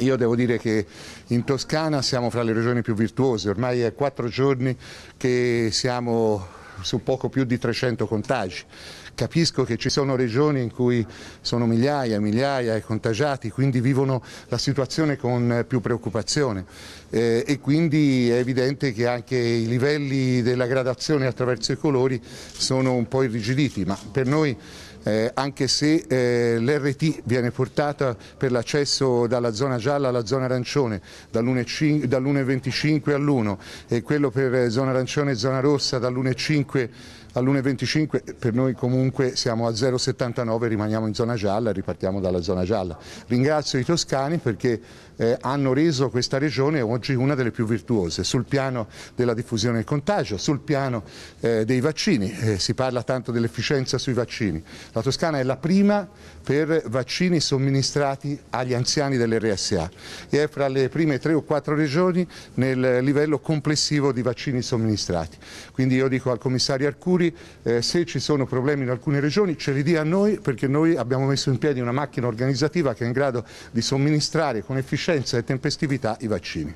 Io devo dire che in Toscana siamo fra le regioni più virtuose, ormai è quattro giorni che siamo su poco più di 300 contagi. Capisco che ci sono regioni in cui sono migliaia e migliaia i contagiati, quindi vivono la situazione con più preoccupazione eh, e quindi è evidente che anche i livelli della gradazione attraverso i colori sono un po' irrigiditi, ma per noi eh, anche se eh, l'RT viene portata per l'accesso dalla zona gialla alla zona arancione, dall'1,25 all'1 e quello per zona arancione e zona rossa dall'1,5 all'1,25 per noi comunque siamo a 0,79, rimaniamo in zona gialla e ripartiamo dalla zona gialla. Ringrazio i toscani perché eh, hanno reso questa regione oggi una delle più virtuose sul piano della diffusione del contagio, sul piano eh, dei vaccini, eh, si parla tanto dell'efficienza sui vaccini. La Toscana è la prima per vaccini somministrati agli anziani dell'RSA e è fra le prime tre o quattro regioni nel livello complessivo di vaccini somministrati. Quindi io dico al Comitato commissario Arcuri, eh, se ci sono problemi in alcune regioni ce li dia a noi perché noi abbiamo messo in piedi una macchina organizzativa che è in grado di somministrare con efficienza e tempestività i vaccini.